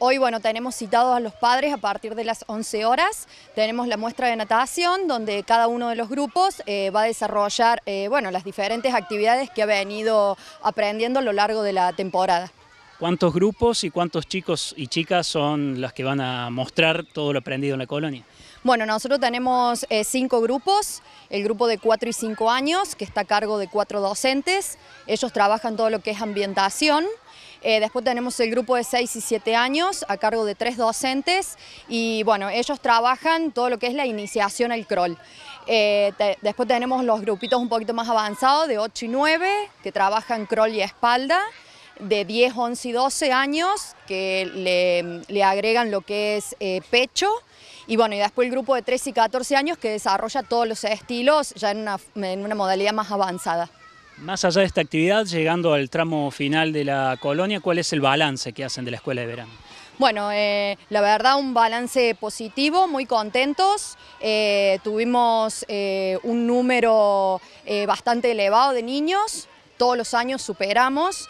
Hoy, bueno, tenemos citados a los padres a partir de las 11 horas. Tenemos la muestra de natación, donde cada uno de los grupos eh, va a desarrollar, eh, bueno, las diferentes actividades que ha venido aprendiendo a lo largo de la temporada. ¿Cuántos grupos y cuántos chicos y chicas son las que van a mostrar todo lo aprendido en la colonia? Bueno, nosotros tenemos eh, cinco grupos, el grupo de 4 y 5 años, que está a cargo de cuatro docentes. Ellos trabajan todo lo que es ambientación, eh, después tenemos el grupo de 6 y 7 años a cargo de tres docentes y bueno, ellos trabajan todo lo que es la iniciación al crawl. Eh, después tenemos los grupitos un poquito más avanzados de 8 y 9 que trabajan crawl y espalda de 10, 11 y 12 años que le, agregan lo que es eh, pecho y bueno, y después el grupo de 13 y 14 años que desarrolla todos los estilos ya una, en una modalidad más avanzada. Más allá de esta actividad, llegando al tramo final de la colonia, ¿cuál es el balance que hacen de la escuela de verano? Bueno, eh, la verdad un balance positivo, muy contentos. Eh, tuvimos eh, un número bastante elevado de niños, todos los años superamos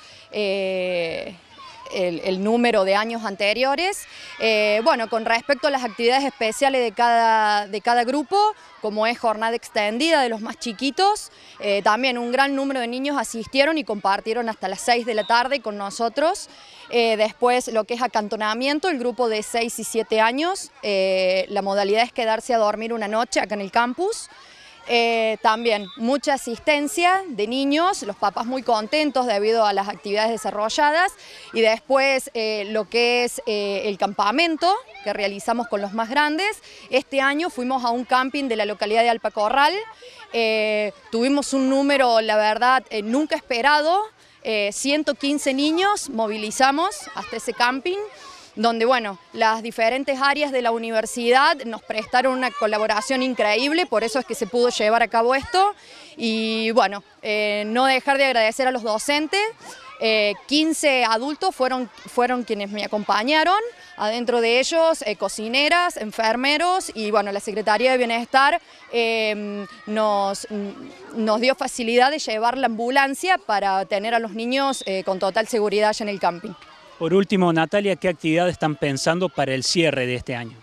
el, número de años anteriores. Eh, bueno, con respecto a las actividades especiales de cada, de cada grupo, como es jornada extendida de los más chiquitos, eh, también un gran número de niños asistieron y compartieron hasta las 6 de la tarde con nosotros. Eh, después lo que es acantonamiento, el grupo de 6 y 7 años, la modalidad es quedarse a dormir una noche acá en el campus. Eh, también mucha asistencia de niños, los papás muy contentos debido a las actividades desarrolladas y después eh, lo que es eh, el campamento que realizamos con los más grandes. Este año fuimos a un camping de la localidad de Alpacorral, tuvimos un número, la verdad, nunca esperado, 115 niños movilizamos hasta ese camping donde bueno, las diferentes áreas de la universidad nos prestaron una colaboración increíble, por eso es que se pudo llevar a cabo esto, y bueno, eh, no dejar de agradecer a los docentes, 15 eh, adultos fueron, fueron quienes me acompañaron, adentro de ellos eh, cocineras, enfermeros y bueno, la Secretaría de Bienestar em, nos, nos dio facilidad de llevar la ambulancia para tener a los niños con total seguridad en el camping. Por último, Natalia, ¿qué actividades están pensando para el cierre de este año?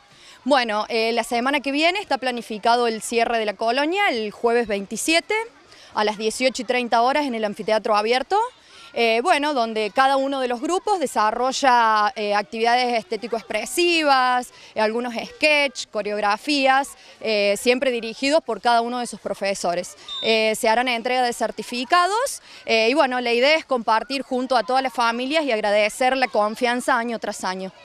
Bueno, eh, la semana que viene está planificado el cierre de la colonia, el jueves 27, a las 18 y 30 horas en el anfiteatro abierto. Eh, bueno, donde cada uno de los grupos desarrolla eh, actividades estético-expresivas, eh, algunos sketch, coreografías, siempre dirigidos por cada uno de sus profesores. se harán entrega de certificados y bueno, la idea es compartir junto a todas las familias y agradecer la confianza año tras año.